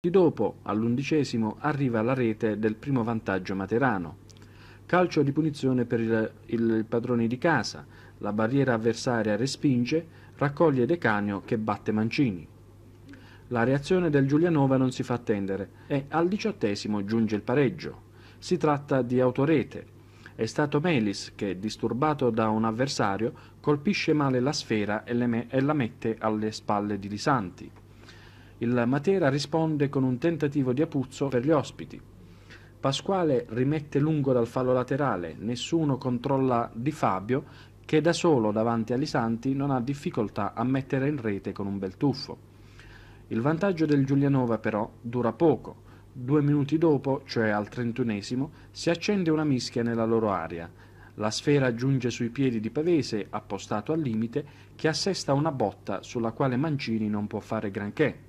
Di dopo, all'undicesimo, arriva la rete del primo vantaggio materano. Calcio di punizione per il, il padrone di casa, la barriera avversaria respinge, raccoglie De Canio che batte Mancini. La reazione del Giulianova non si fa attendere e al diciottesimo giunge il pareggio. Si tratta di autorete. È stato Melis che, disturbato da un avversario, colpisce male la sfera e, me e la mette alle spalle di Lisanti. Il Matera risponde con un tentativo di Apuzzo per gli ospiti. Pasquale rimette lungo dal fallo laterale, nessuno controlla Di Fabio che da solo davanti agli Santi non ha difficoltà a mettere in rete con un bel tuffo. Il vantaggio del Giulianova però dura poco. Due minuti dopo, cioè al trentunesimo, si accende una mischia nella loro area. La sfera giunge sui piedi di Pavese, appostato al limite, che assesta una botta sulla quale Mancini non può fare granché.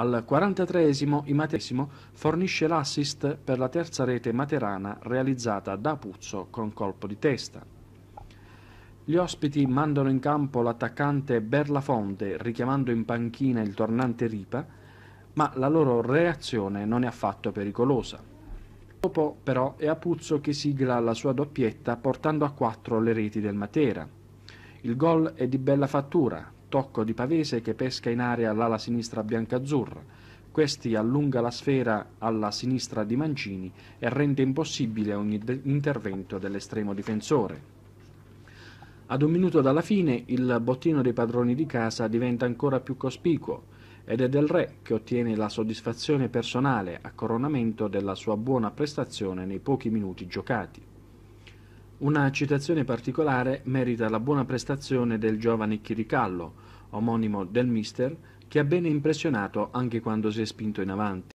Al 43esimo Imateressimo fornisce l'assist per la terza rete materana realizzata da Puzzo con colpo di testa. Gli ospiti mandano in campo l'attaccante Berlafonte richiamando in panchina il tornante Ripa, ma la loro reazione non è affatto pericolosa. Dopo però è Apuzzo che sigla la sua doppietta portando a quattro le reti del Matera. Il gol è di bella fattura, tocco di Pavese che pesca in aria l'ala sinistra biancazzurra. Questi allunga la sfera alla sinistra di Mancini e rende impossibile ogni de- intervento dell'estremo difensore. Ad un minuto dalla fine il bottino dei padroni di casa diventa ancora più cospicuo ed è del re che ottiene la soddisfazione personale a coronamento della sua buona prestazione nei pochi minuti giocati. Una citazione particolare merita la buona prestazione del giovane Chiricallo, omonimo del mister, che ha bene impressionato anche quando si è spinto in avanti.